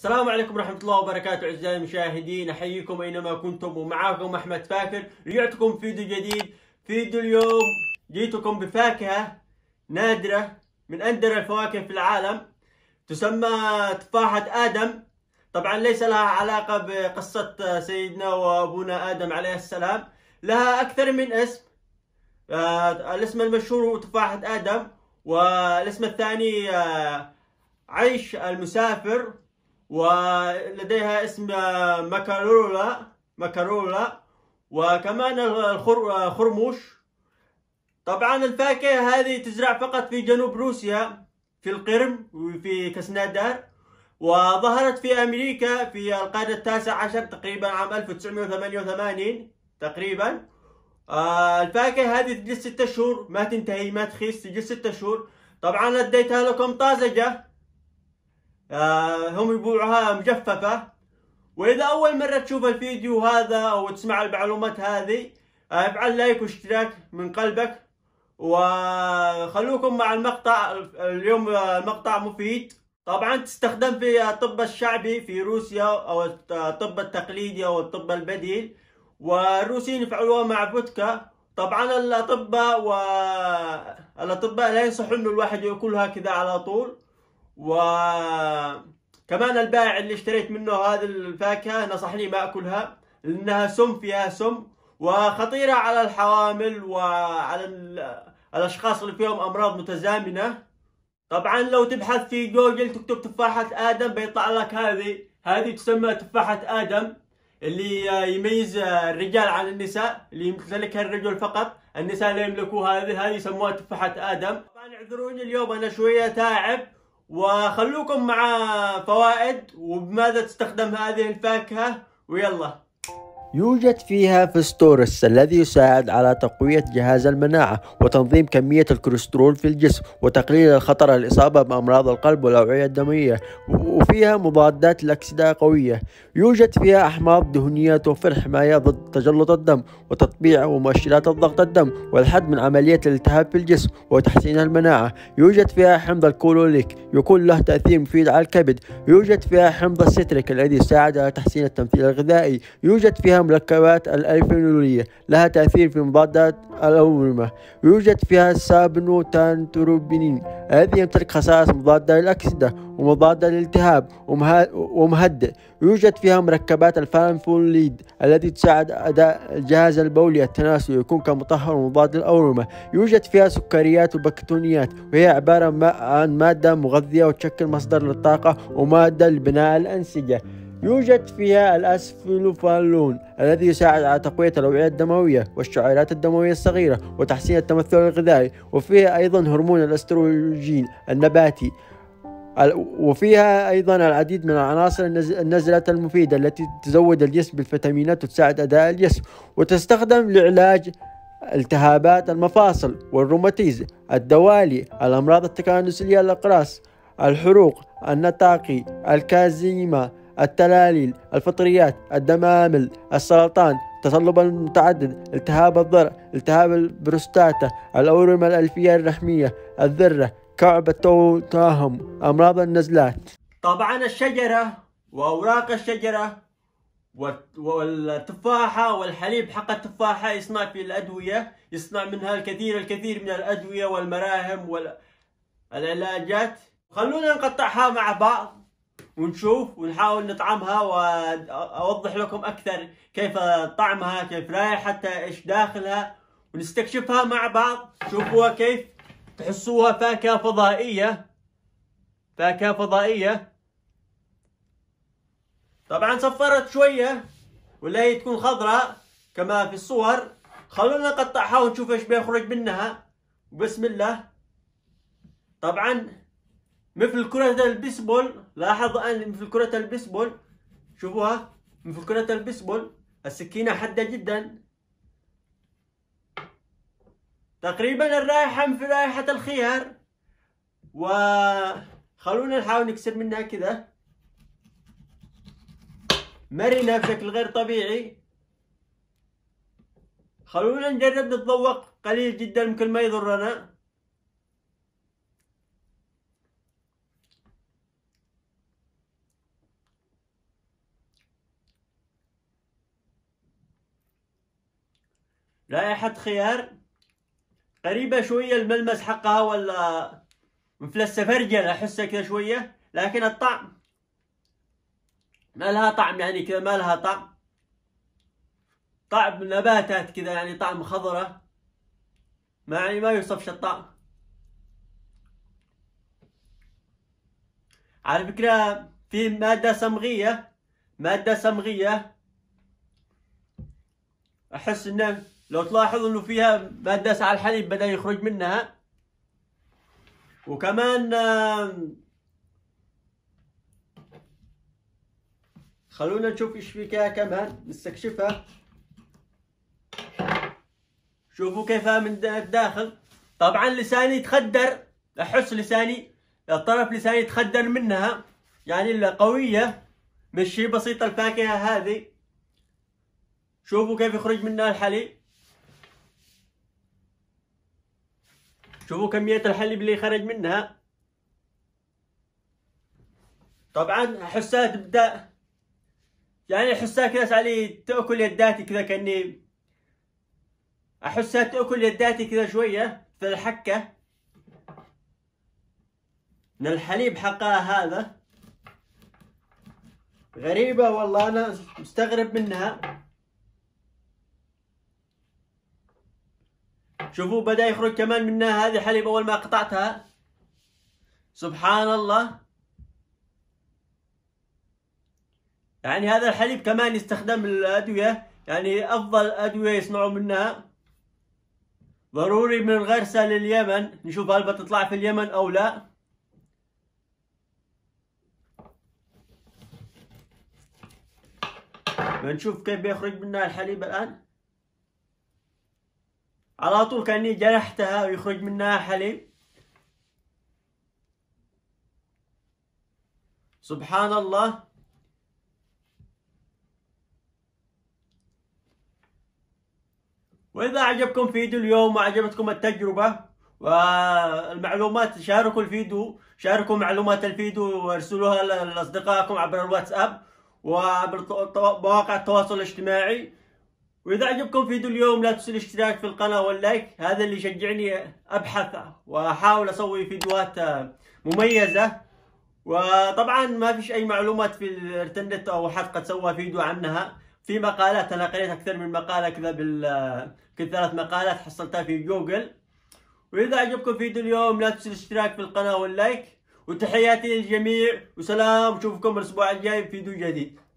السلام عليكم ورحمة الله وبركاته أعزائي المشاهدين أحييكم أينما كنتم ومعاكم أحمد فاكر رجعتكم فيديو جديد فيديو اليوم جيتكم بفاكهة نادرة من أندر الفواكه في العالم تسمى تفاحة آدم طبعا ليس لها علاقة بقصة سيدنا وأبونا آدم عليه السلام لها أكثر من اسم آه، الاسم المشهور هو تفاحة آدم والاسم الثاني آه، عيش المسافر ولديها اسم مكارولا مكارولا وكمان الخرموش طبعا الفاكهة هذه تزرع فقط في جنوب روسيا في القرم وفي كسنادار وظهرت في أمريكا في القرن التاسع عشر تقريبا عام 1988 تقريبا آه، الفاكهة هذه تجلس ستة شهور ما تنتهي ما تخيس تجلس ستة شهور طبعا اديتها لكم طازجة آه، هم يبيعوها مجففة وإذا أول مرة تشوف الفيديو هذا أو تسمع المعلومات هذه آه، افعل لايك واشتراك من قلبك وخلوكم مع المقطع اليوم المقطع مفيد طبعا تستخدم في الطب الشعبي في روسيا او الطب التقليدي او الطب البديل والروسيين يفعلوها مع فوتكا طبعا الاطباء والاطباء لا ينصحون انه الواحد ياكلها كذا على طول وكمان البائع اللي اشتريت منه هذه الفاكهة نصحني ما أكلها لأنها سم فيها سم وخطيرة على الحوامل وعلى الأشخاص اللي فيهم أمراض متزامنة طبعا لو تبحث في جوجل تكتب تفاحة آدم بيطلع لك هذه هذه تسمى تفاحة آدم اللي يميز الرجال عن النساء اللي يمتلكها الرجل فقط النساء لا يملكوا هذه هذه يسموها تفاحة آدم طبعا اعذروني اليوم أنا شوية تاعب وخلوكم مع فوائد وبماذا تستخدم هذه الفاكهة ويلا يوجد فيها فستورس الذي يساعد على تقوية جهاز المناعة وتنظيم كمية الكوليسترول في الجسم وتقليل الخطر الإصابة بأمراض القلب والأوعية الدموية وفيها مضادات الأكسدة قوية يوجد فيها أحماض دهنية توفر حماية ضد تجلط الدم وتطبيع ومؤشرات الضغط الدم والحد من عملية الالتهاب في الجسم وتحسين المناعة يوجد فيها حمض الكولوليك يكون له تأثير مفيد على الكبد يوجد فيها حمض الستريك الذي يساعد على تحسين التمثيل الغذائي يوجد فيها إنها مركبات الألفينولية لها تأثير في مضادات الأورمة يوجد فيها السابنوتانتروبينين الذي يمتلك خصائص مضادة للأكسدة ومضادة للالتهاب ومهدئ يوجد فيها مركبات الفانفوليد التي تساعد أداء الجهاز البولي التناسلي يكون كمطهر ومضاد للأورمة يوجد فيها سكريات وبكتونيات وهي عبارة عن مادة مغذية وتشكل مصدر للطاقة ومادة لبناء الأنسجة يوجد فيها الأسفلوفالون الذي يساعد على تقوية الأوعية الدموية والشعيرات الدموية الصغيرة وتحسين التمثل الغذائي وفيها أيضا هرمون الأستروجين النباتي وفيها أيضا العديد من العناصر النزلات المفيدة التي تزود الجسم بالفيتامينات وتساعد أداء الجسم وتستخدم لعلاج التهابات المفاصل والروماتيزم الدوالي الأمراض التكنسلية الأقراص الحروق النطاقي الكازيما التلاليل الفطريات الدمامل السرطان تصلب المتعدد التهاب الضرع التهاب البروستاتا الأورمة الألفية الرحمية الذرة كعب التوتاهم أمراض النزلات طبعا الشجرة وأوراق الشجرة والتفاحة والحليب حق التفاحة يصنع في الأدوية يصنع منها الكثير الكثير من الأدوية والمراهم والعلاجات خلونا نقطعها مع بعض ونشوف ونحاول نطعمها واوضح لكم اكثر كيف طعمها كيف رائحتها ايش داخلها ونستكشفها مع بعض شوفوها كيف تحسوها فاكهه فضائيه فاكهه فضائيه طبعا صفرت شويه ولا هي تكون خضراء كما في الصور خلونا نقطعها ونشوف ايش بيخرج منها بسم الله طبعا مثل كرة البيسبول لاحظ أن مثل كرة البيسبول شوفوها مثل كرة البيسبول السكينة حادة جدا تقريبا الرائحة مثل رائحة الخيار وخلونا نحاول نكسر منها كذا مرنة بشكل غير طبيعي خلونا نجرب نتذوق قليل جدا ممكن ما يضرنا رائحة خيار قريبة شوية الملمس حقها ولا مثل السفرجل أحسها كذا شوية لكن الطعم ما لها طعم يعني كذا ما لها طعم طعم نباتات كذا يعني طعم خضرة ما يعني ما يوصفش الطعم على فكرة في مادة صمغية مادة صمغية أحس إنه لو تلاحظ انه فيها ماده سعى الحليب بدا يخرج منها وكمان خلونا نشوف ايش في كمان نستكشفها شوفوا كيفها من الداخل طبعا لساني تخدر احس لساني الطرف لساني تخدر منها يعني قوية مش شي بسيطة الفاكهة هذه شوفوا كيف يخرج منها الحليب شوفوا كمية الحليب اللي خرج منها طبعا حسها تبدا يعني حسها كذا علي تاكل يداتي كذا كاني احسها تاكل يداتي كذا شويه في الحكه من الحليب حقها هذا غريبه والله انا مستغرب منها شوفوا بدأ يخرج كمان منها هذه حليب أول ما قطعتها سبحان الله يعني هذا الحليب كمان يستخدم الأدوية يعني أفضل أدوية يصنعوا منها ضروري من الغرسة لليمن نشوف هل بتطلع في اليمن أو لا بنشوف كيف بيخرج منها الحليب الآن على طول كأني جرحتها ويخرج منها حليب سبحان الله وإذا عجبكم فيديو اليوم وعجبتكم التجربة والمعلومات شاركوا الفيديو شاركوا معلومات الفيديو وارسلوها لأصدقائكم عبر الواتساب وعبر مواقع التواصل الاجتماعي واذا عجبكم فيديو اليوم لا تنسوا الاشتراك في القناه واللايك هذا اللي يشجعني ابحث واحاول اسوي فيديوهات مميزه وطبعا ما فيش اي معلومات في الانترنت او حد قد سوى فيديو عنها في مقالات انا قريت اكثر من مقاله كذا بال ثلاث مقالات حصلتها في جوجل واذا عجبكم فيديو اليوم لا تنسوا الاشتراك في القناه واللايك وتحياتي للجميع وسلام وشوفكم الاسبوع الجاي بفيديو جديد